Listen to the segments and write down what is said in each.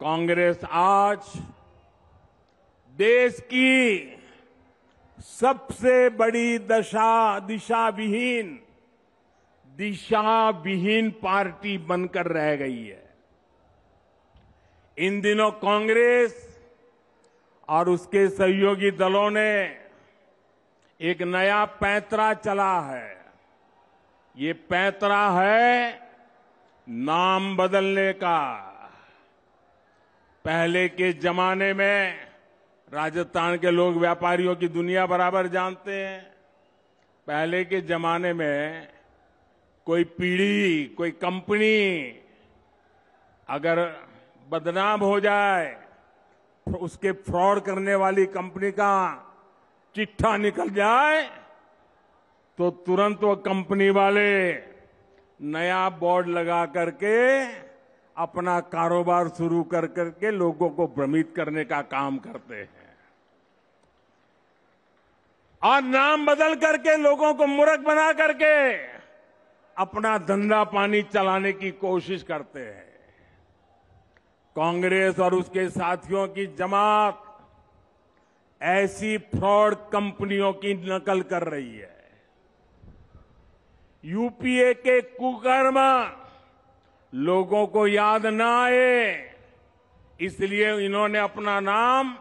कांग्रेस आज देश की सबसे बड़ी दशा दिशा विहीन दिशा विहीन पार्टी बनकर रह गई है इन दिनों कांग्रेस और उसके सहयोगी दलों ने एक नया पैतरा चला है ये पैतरा है नाम बदलने का पहले के जमाने में राजस्थान के लोग व्यापारियों की दुनिया बराबर जानते हैं पहले के जमाने में कोई पीढ़ी कोई कंपनी अगर बदनाम हो जाए उसके फ्रॉड करने वाली कंपनी का चिट्ठा निकल जाए तो तुरंत वो कंपनी वाले नया बोर्ड लगा करके अपना कारोबार शुरू कर करके लोगों को भ्रमित करने का काम करते हैं और नाम बदल करके लोगों को मूर्ख बना करके अपना धंधा पानी चलाने की कोशिश करते हैं कांग्रेस और उसके साथियों की जमात ऐसी फ्रॉड कंपनियों की नकल कर रही है यूपीए के कुकर्मा लोगों को याद न आए इसलिए इन्होंने अपना नाम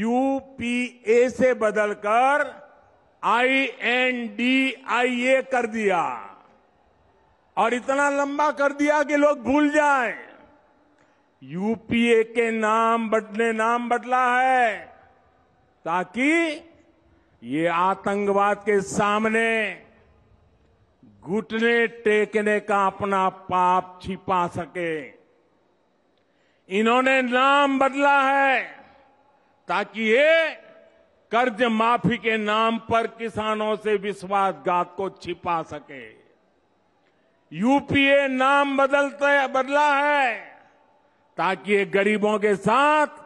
यूपीए से बदलकर आईएनडीआईए कर दिया और इतना लंबा कर दिया कि लोग भूल जाए यूपीए के नाम बदले नाम बदला है ताकि ये आतंकवाद के सामने घुटने टेकने का अपना पाप छिपा सके इन्होंने नाम बदला है ताकि ये कर्ज माफी के नाम पर किसानों से विश्वासघात को छिपा सके यूपीए नाम बदलते बदला है ताकि ये गरीबों के साथ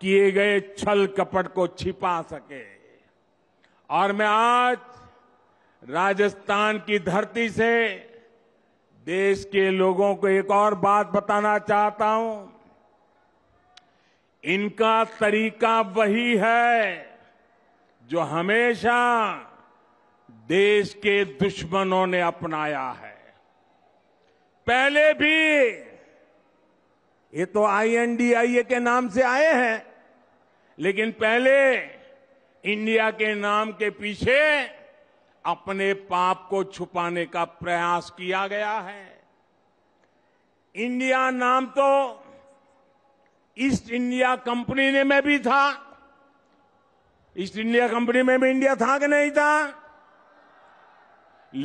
किए गए छल कपट को छिपा सके और मैं आज राजस्थान की धरती से देश के लोगों को एक और बात बताना चाहता हूं इनका तरीका वही है जो हमेशा देश के दुश्मनों ने अपनाया है पहले भी ये तो आईएनडीआईए के नाम से आए हैं लेकिन पहले इंडिया के नाम के पीछे अपने पाप को छुपाने का प्रयास किया गया है इंडिया नाम तो ईस्ट इंडिया कंपनी ने में भी था ईस्ट इंडिया कंपनी में भी इंडिया था कि नहीं था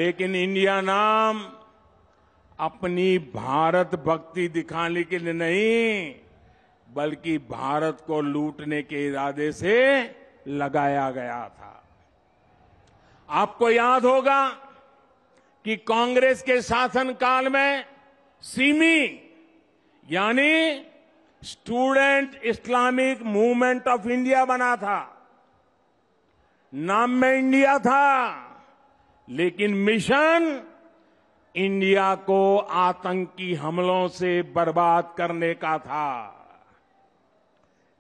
लेकिन इंडिया नाम अपनी भारत भक्ति दिखाने के लिए नहीं बल्कि भारत को लूटने के इरादे से लगाया गया था आपको याद होगा कि कांग्रेस के शासनकाल में सीमी यानी student Islamic movement of India बना था नाम में इंडिया था लेकिन मिशन इंडिया को आतंकी हमलों से बर्बाद करने का था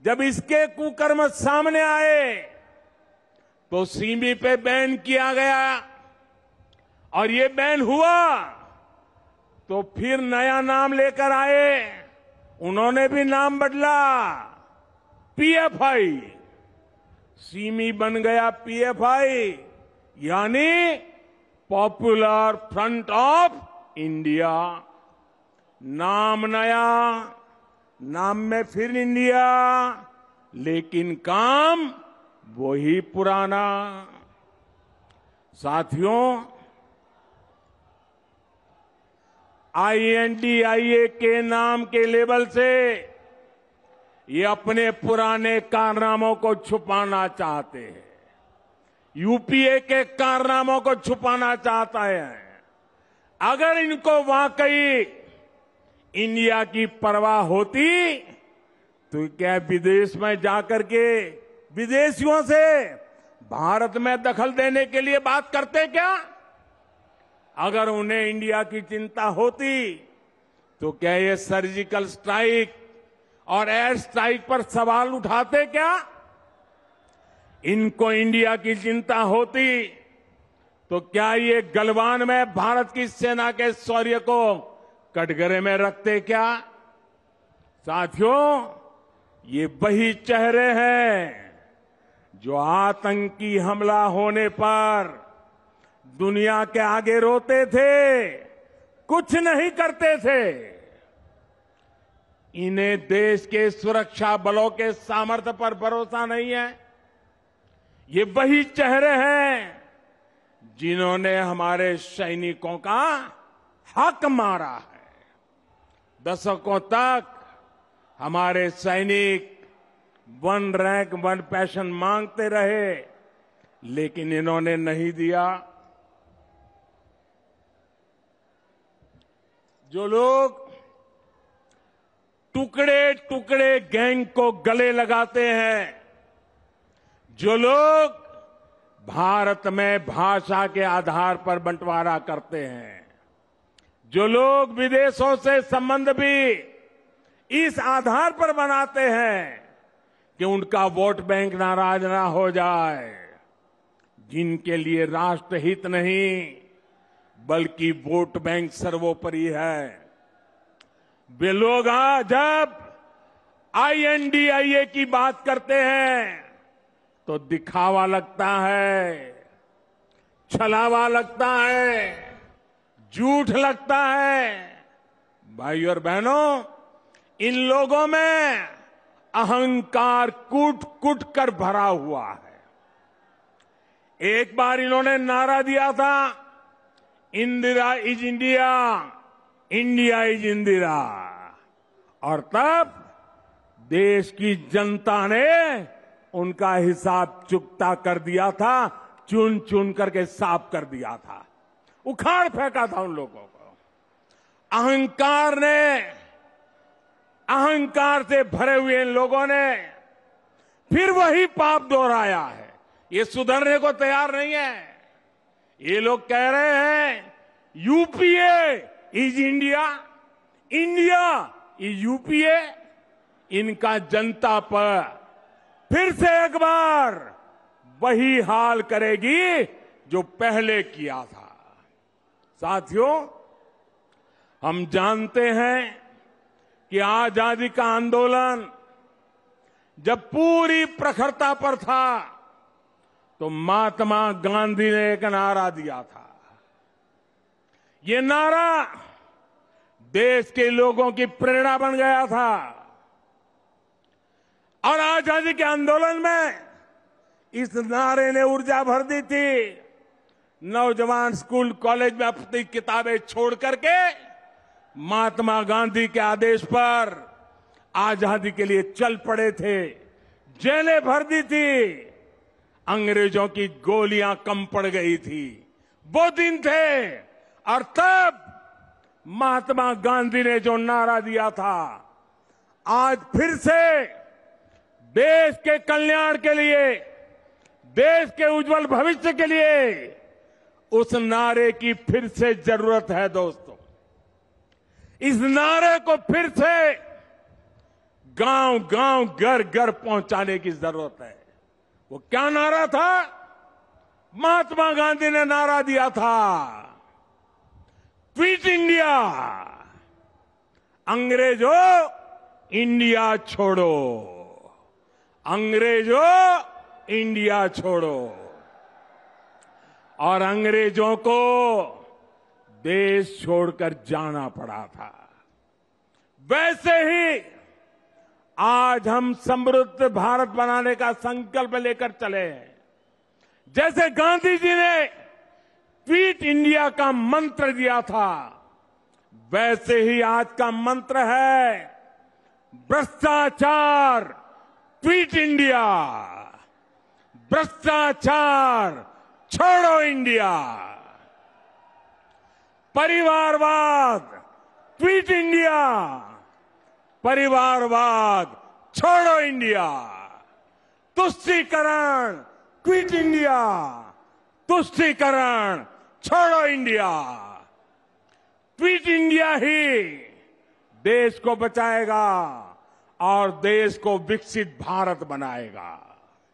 जब इसके कुकर्म सामने आए तो सीमी पे बैन किया गया और ये बैन हुआ तो फिर नया नाम लेकर आए उन्होंने भी नाम बदला पीएफआई सीमी बन गया पीएफआई यानी पॉपुलर फ्रंट ऑफ इंडिया नाम नया नाम में फिर इंडिया लेकिन काम वही पुराना साथियों आईएनडीआईए के नाम के लेबल से ये अपने पुराने कारनामों को छुपाना चाहते हैं यूपीए के कारनामों को छुपाना चाहता है अगर इनको वाकई इंडिया की परवाह होती तो क्या विदेश में जाकर के विदेशियों से भारत में दखल देने के लिए बात करते क्या अगर उन्हें इंडिया की चिंता होती तो क्या ये सर्जिकल स्ट्राइक और एयर स्ट्राइक पर सवाल उठाते क्या इनको इंडिया की चिंता होती तो क्या ये गलवान में भारत की सेना के शौर्य को कटघरे में रखते क्या साथियों ये वही चेहरे हैं जो आतंकी हमला होने पर दुनिया के आगे रोते थे कुछ नहीं करते थे इन्हें देश के सुरक्षा बलों के सामर्थ्य पर भरोसा नहीं है ये वही चेहरे हैं जिन्होंने हमारे सैनिकों का हक मारा है दशकों तक हमारे सैनिक वन रैंक वन पैशन मांगते रहे लेकिन इन्होंने नहीं दिया जो लोग टुकड़े टुकड़े गैंग को गले लगाते हैं जो लोग भारत में भाषा के आधार पर बंटवारा करते हैं जो लोग विदेशों से संबंध भी इस आधार पर बनाते हैं कि उनका वोट बैंक नाराज ना हो जाए जिनके लिए राष्ट्रहित नहीं बल्कि वोट बैंक सर्वोपरि है वे लोग आज जब आईएनडीआईए की बात करते हैं तो दिखावा लगता है छलावा लगता है झूठ लगता है भाई और बहनों इन लोगों में अहंकार कूट कूट कर भरा हुआ है एक बार इन्होंने नारा दिया था Indira is India India is Indira और तब देश की जनता ने उनका हिसाब चुकता कर दिया था चुन चुन करके साफ कर दिया था उखाड़ फेंका था उन लोगों को अहंकार ने अहंकार से भरे हुए इन लोगों ने फिर वही पाप दोहराया है ये सुधरने को तैयार नहीं है ये लोग कह रहे हैं UPA is India India is UPA इनका जनता पर फिर से एक बार वही हाल करेगी जो पहले किया था साथियों हम जानते हैं कि आजादी का आंदोलन जब पूरी प्रखरता पर था तो महात्मा गांधी ने एक नारा दिया था ये नारा देश के लोगों की प्रेरणा बन गया था और आजादी के आंदोलन में इस नारे ने ऊर्जा भर दी थी नौजवान स्कूल कॉलेज में अपनी किताबें छोड़ करके महात्मा गांधी के आदेश पर आजादी के लिए चल पड़े थे जेलें भर दी थी अंग्रेजों की गोलियां कम पड़ गई थी वो दिन थे और तब महात्मा गांधी ने जो नारा दिया था आज फिर से देश के कल्याण के लिए देश के उज्जवल भविष्य के लिए उस नारे की फिर से जरूरत है दोस्तों इस नारे को फिर से गांव गांव घर घर पहुंचाने की जरूरत है वो क्या नारा था महात्मा गांधी ने नारा दिया था क्विट इंडिया अंग्रेजों इंडिया छोड़ो अंग्रेजों इंडिया छोड़ो और अंग्रेजों को देश छोड़कर जाना पड़ा था वैसे ही आज हम समृद्ध भारत बनाने का संकल्प लेकर चले हैं जैसे गांधी जी ने ट्वीट इंडिया का मंत्र दिया था वैसे ही आज का मंत्र है भ्रष्टाचार ट्वीट इंडिया भ्रष्टाचार छोड़ो इंडिया परिवारवाद ट्वीट इंडिया परिवारवाद छोड़ो इंडिया तुष्टीकरण ट्वीट इंडिया तुष्टीकरण छोड़ो इंडिया ट्वीट इंडिया ही देश को बचाएगा और देश को विकसित भारत बनाएगा